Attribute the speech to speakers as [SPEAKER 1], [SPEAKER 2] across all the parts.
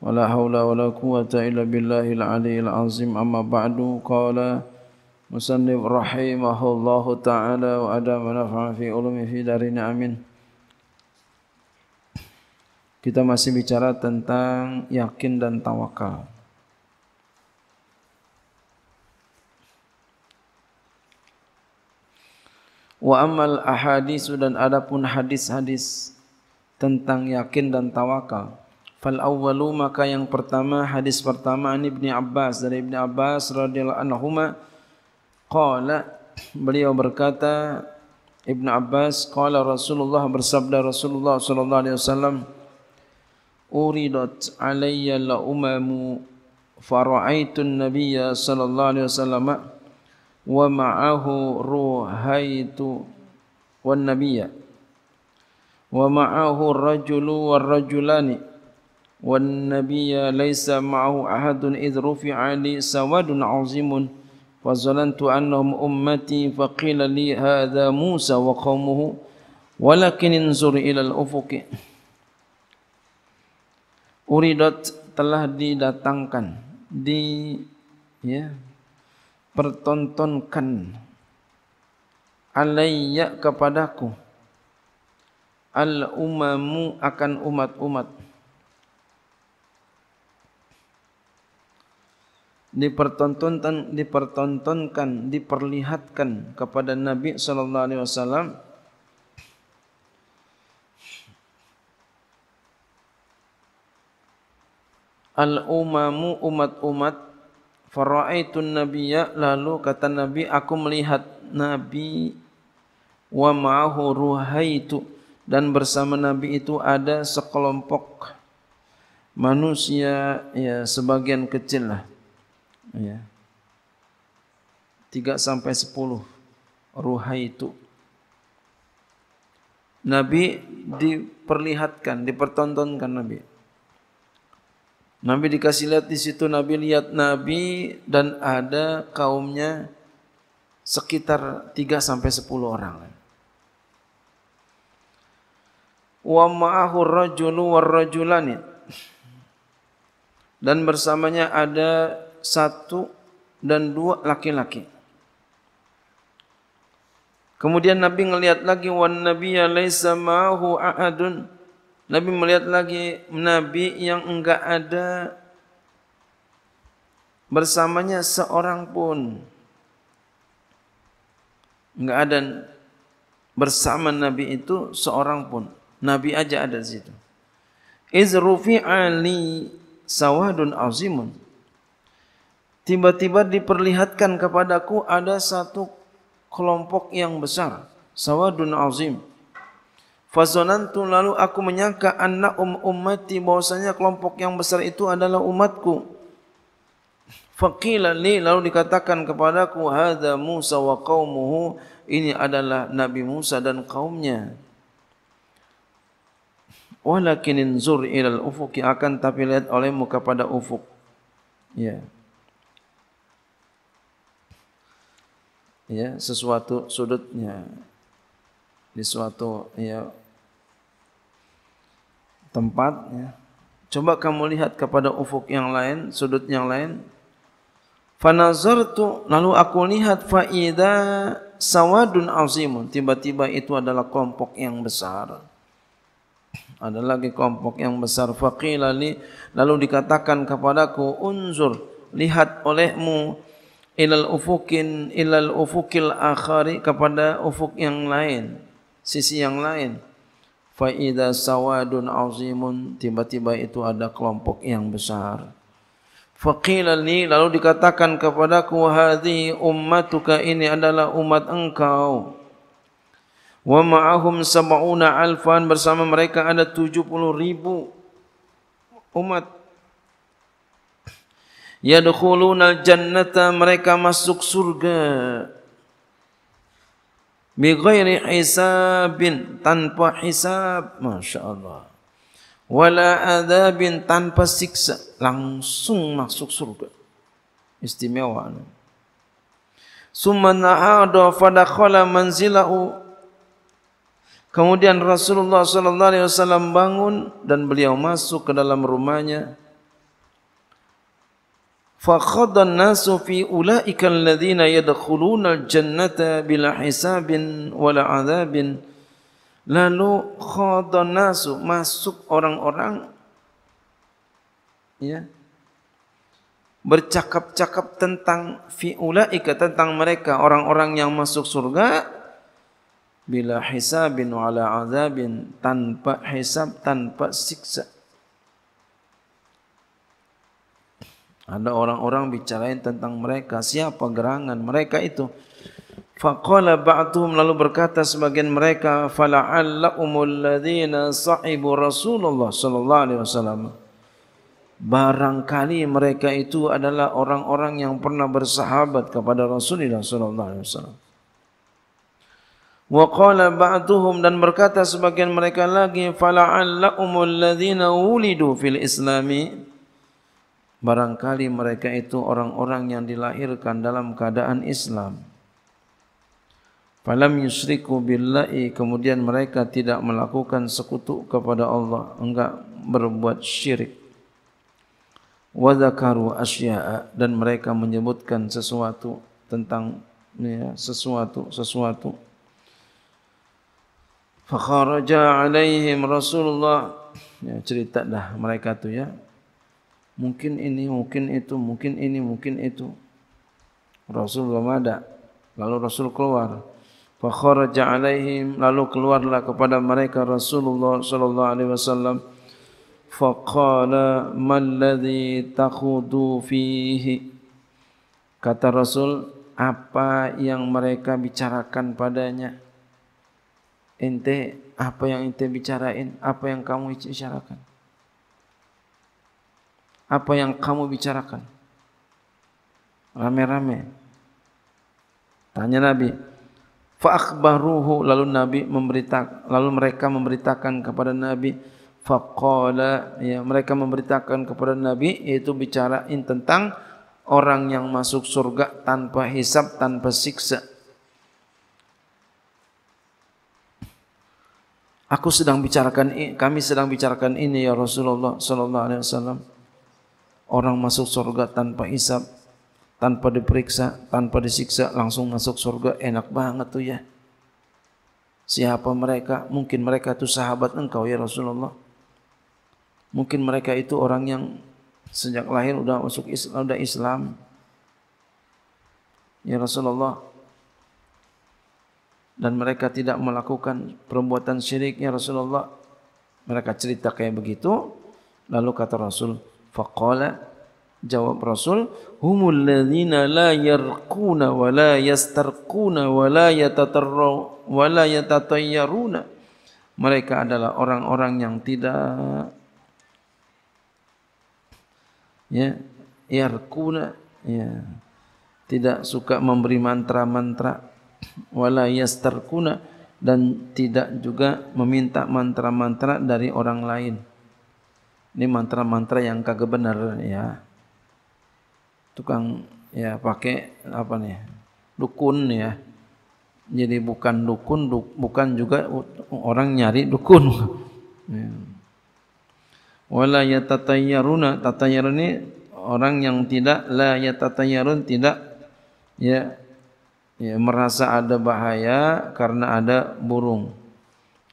[SPEAKER 1] ولا حول ولا قوة إلا بالله العلي العظيم أما بعد قال مسنف رحمه الله تعالى وأدام ونفع في علوم في دارنا أمين Kita masih bicara tentang yakin dan tawakal. Wa amal ahadis dan pun hadis-hadis tentang yakin dan tawakal. Fal awwalu maka yang pertama hadis pertama ini Ibnu Abbas dari Ibnu Abbas radhiyallahu anhu qala beliau berkata Ibnu Abbas qala Rasulullah bersabda Rasulullah sallallahu alaihi wasallam uridat alayya la umamu faraitu nabiyya sallallahu alaihi wasallam wa ma'ahu ruhaitu wan nabiyya wa ma'ahu rajulu war rajulani والنبي ليس معه أحد إذ رفع لي سواد عظيم فظننت أنهم أمتي فقيل لي هذا موسى وقومه ولكن انظر إلى الأفق أريدت telah didatangkan di ya pertontonkan alayya kepadaku al umamu akan umat-umat dipertontonkan dipertontonkan diperlihatkan kepada Nabi sallallahu alaihi wasallam al umamu umat umat faraitun nabiyya lalu kata nabi aku melihat nabi wa ma'ahu ruhaitu dan bersama nabi itu ada sekelompok manusia ya sebagian kecil lah ya. 3 sampai 10 ruhaitu Nabi diperlihatkan, dipertontonkan Nabi. Nabi dikasih lihat di situ Nabi lihat Nabi dan ada kaumnya sekitar 3 sampai 10 orang. Wa ma'ahu rajulu war rajulani. Dan bersamanya ada satu dan dua laki-laki. Kemudian Nabi melihat lagi wan Nabi ya laisa ma'hu aadun. Nabi melihat lagi Nabi yang enggak ada bersamanya seorang pun. Enggak ada bersama Nabi itu seorang pun. Nabi aja ada di situ. Izrufi Ali sawadun azimun tiba-tiba diperlihatkan kepadaku ada satu kelompok yang besar sawadun azim fazonantu lalu aku menyangka anna um ummati bahwasanya kelompok yang besar itu adalah umatku faqila li lalu dikatakan kepadaku hadza musa wa qaumuhu ini adalah nabi musa dan kaumnya walakin inzur ilal ufuq akan tapi lihat oleh muka pada ufuk ya yeah. ya sesuatu sudutnya di suatu ya tempat ya. coba kamu lihat kepada ufuk yang lain sudut yang lain Fanazar tu, lalu aku lihat faida sawadun azimun tiba-tiba itu adalah kelompok yang besar ada lagi kelompok yang besar faqilani lalu dikatakan kepadaku unzur lihat olehmu ilal ufukin ilal ufukil akhari kepada ufuk yang lain sisi yang lain fa idza sawadun azimun tiba-tiba itu ada kelompok yang besar fa qila lalu dikatakan kepadaku hadhi ummatuka ini adalah umat engkau wa ma'ahum sab'una alfan bersama mereka ada 70 ribu umat yadkhuluna al-jannata mereka masuk surga bi ghairi hisabin tanpa hisab masyaallah wala adabin tanpa siksa langsung masuk surga istimewa summa na'ada fadakhala manzilahu kemudian Rasulullah sallallahu alaihi wasallam bangun dan beliau masuk ke dalam rumahnya فَخَضَ النَّاسُ فِي أُولَٰئِكَ الَّذِينَ يَدْخُلُونَ الْجَنَّةَ بِلَا حِسَابٍ وَلَا عَذَابٍ Lalu khadha nasu masuk orang-orang ya bercakap-cakap tentang fi ulaika tentang mereka orang-orang yang masuk surga bila hisabin wala azabin tanpa hisab tanpa siksa Ada orang-orang bicarain tentang mereka, siapa gerangan mereka itu. Faqala ba'tuhum lalu berkata sebagian mereka fala'alla umul ladzina sahibu Rasulullah sallallahu alaihi wasallam. Barangkali mereka itu adalah orang-orang yang pernah bersahabat kepada Rasulullah sallallahu alaihi wasallam. Wa qala ba'dhum dan berkata sebagian mereka lagi fala'an la'umul ladzina wulidu fil islami Barangkali mereka itu orang-orang yang dilahirkan dalam keadaan Islam. Falam yusriku billahi kemudian mereka tidak melakukan sekutu kepada Allah, enggak berbuat syirik. Wa asya'a dan mereka menyebutkan sesuatu tentang ya, sesuatu sesuatu. Fakharaja alaihim Rasulullah. Ya, cerita dah mereka tu ya mungkin ini, mungkin itu, mungkin ini, mungkin itu. Rasul belum ada. Lalu Rasul keluar. Fakhoraja alaihim. Lalu keluarlah kepada mereka Rasulullah sallallahu alaihi wasallam. Faqala man ladhi takhudu fihi. Kata Rasul, apa yang mereka bicarakan padanya? Ente, apa yang ente bicarain? Apa yang kamu bicarakan? apa yang kamu bicarakan rame-rame tanya nabi fa akhbaruhu lalu nabi memberitak lalu mereka memberitakan kepada nabi faqala ya mereka memberitakan kepada nabi yaitu bicara tentang orang yang masuk surga tanpa hisab tanpa siksa Aku sedang bicarakan kami sedang bicarakan ini ya Rasulullah sallallahu alaihi wasallam orang masuk surga tanpa isap, tanpa diperiksa, tanpa disiksa, langsung masuk surga, enak banget tuh ya. Siapa mereka? Mungkin mereka itu sahabat engkau ya Rasulullah. Mungkin mereka itu orang yang sejak lahir udah masuk Islam, udah Islam. Ya Rasulullah. Dan mereka tidak melakukan perbuatan syirik ya Rasulullah. Mereka cerita kayak begitu. Lalu kata Rasul, faqala Jawab Rasul, humul ladzina la yarquna wa la yastarquna wa la yatatarra wa la yatatayyaruna. Mereka adalah orang-orang yang tidak ya, yarquna ya. Tidak suka memberi mantra-mantra wa la yastarquna dan tidak juga meminta mantra-mantra dari orang lain. Ini mantra-mantra yang kagak benar ya tukang ya pakai apa nih dukun ya jadi bukan dukun du, bukan juga orang nyari dukun ya. wala yatatayyaruna tatayyarun ini orang yang tidak la yatatayyarun tidak ya ya merasa ada bahaya karena ada burung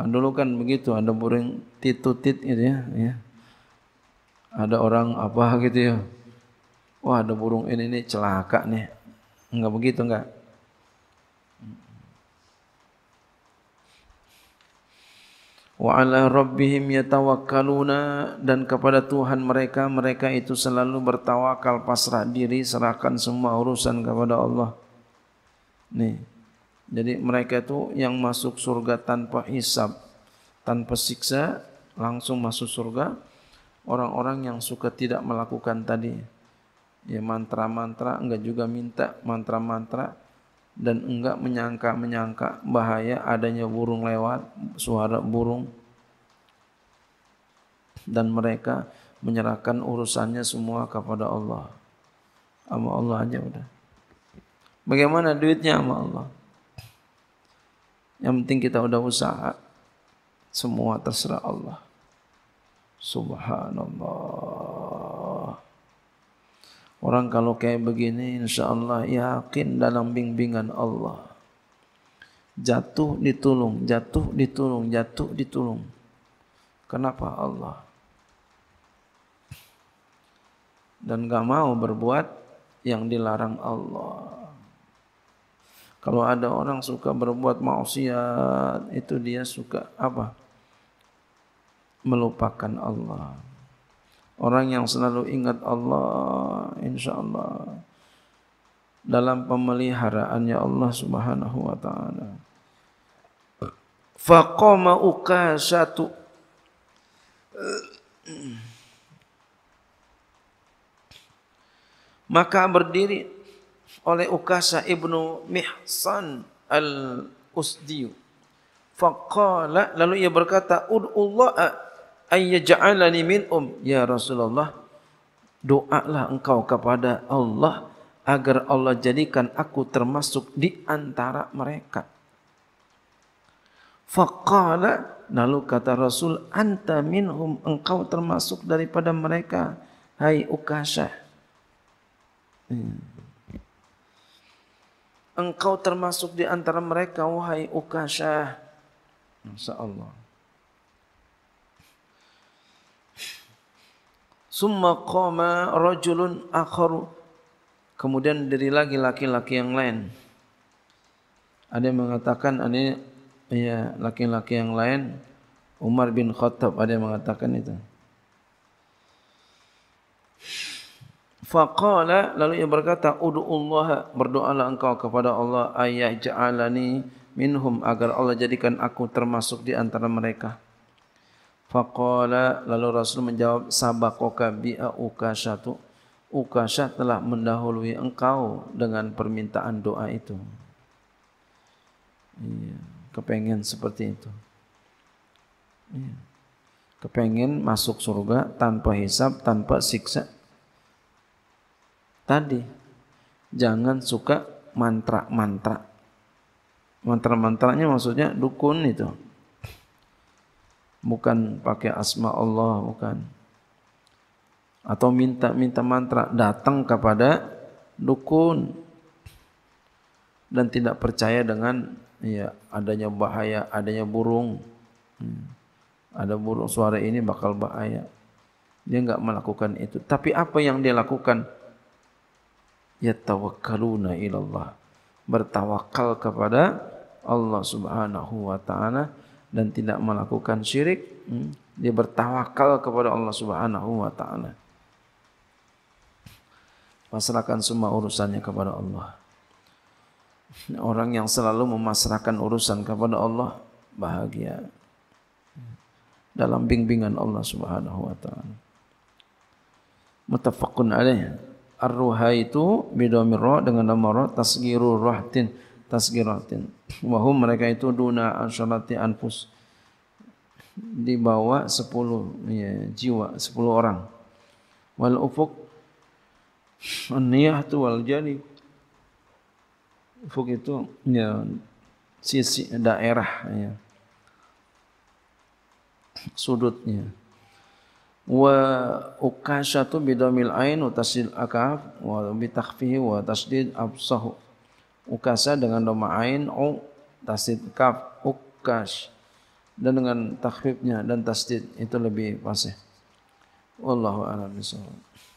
[SPEAKER 1] nah, dulu kan begitu ada burung titutit gitu ya, ya ada orang apa gitu ya Wah ada burung ini ini celaka nih. Enggak begitu enggak. Wa ala rabbihim yatawakkaluna dan kepada Tuhan mereka mereka itu selalu bertawakal pasrah diri serahkan semua urusan kepada Allah. Nih. Jadi mereka itu yang masuk surga tanpa hisab, tanpa siksa langsung masuk surga orang-orang yang suka tidak melakukan tadi ya mantra-mantra, enggak juga minta mantra-mantra dan enggak menyangka-menyangka bahaya adanya burung lewat, suara burung dan mereka menyerahkan urusannya semua kepada Allah. Sama Allah aja udah. Bagaimana duitnya sama Allah? Yang penting kita udah usaha. Semua terserah Allah. Subhanallah. Orang kalau kayak begini insya Allah yakin dalam bimbingan Allah. Jatuh ditulung, jatuh ditulung, jatuh ditulung. Kenapa Allah? Dan gak mau berbuat yang dilarang Allah. Kalau ada orang suka berbuat maksiat, itu dia suka apa? Melupakan Allah. Orang yang selalu ingat Allah Insya Allah dalam pemeliharaannya Allah Subhanahu wa taala. Faqama satu, Maka berdiri oleh Ukasa ibnu Mihsan al Usdiu. Fakala lalu ia berkata, Ud ayyaj'alani minhum ya Rasulullah doalah engkau kepada Allah agar Allah jadikan aku termasuk di antara mereka faqala lalu kata Rasul anta minhum engkau termasuk daripada mereka hai ukasyah hmm. engkau termasuk di antara mereka wahai ukasyah masyaallah Summa qama rajulun akharu. Kemudian dari lagi laki-laki yang lain. Ada yang mengatakan ini ya laki-laki yang lain Umar bin Khattab ada yang mengatakan itu. Faqala lalu ia berkata Udu Allah berdoalah engkau kepada Allah ayya ja'alani minhum agar Allah jadikan aku termasuk di antara mereka. Faqala lalu Rasul menjawab sabaqaka bi ukashatu. Ukasha telah mendahului engkau dengan permintaan doa itu. Iya, kepengen seperti itu. Iya. Kepengen masuk surga tanpa hisab, tanpa siksa. Tadi jangan suka mantra-mantra. Mantra-mantranya maksudnya dukun itu bukan pakai asma Allah bukan atau minta-minta mantra datang kepada dukun dan tidak percaya dengan ya adanya bahaya adanya burung hmm. ada burung suara ini bakal bahaya dia enggak melakukan itu tapi apa yang dia lakukan ya tawakkaluna ilallah bertawakal kepada Allah Subhanahu wa taala dan tidak melakukan syirik hmm, dia bertawakal kepada Allah Subhanahu wa taala pasrahkan semua urusannya kepada Allah orang yang selalu memasrahkan urusan kepada Allah bahagia dalam bimbingan Allah Subhanahu wa taala mutafaqqun alaih ar-ruha itu bidomir ra dengan nama ra tasghiru rahtin tasgiratin wahum mereka itu duna asharati anfus di bawah sepuluh ya, jiwa sepuluh orang wal ufuq niyah tu wal jani ufuq itu ya sisi daerah ya sudutnya wa ukasha tu bidamil ain wa tasdid akaf wa bitakhfihi wa tasdid absahu ukasa dengan doma ain u tasdid kaf ukash dan dengan takhfifnya dan tasdid itu lebih fasih wallahu a'lam bissawab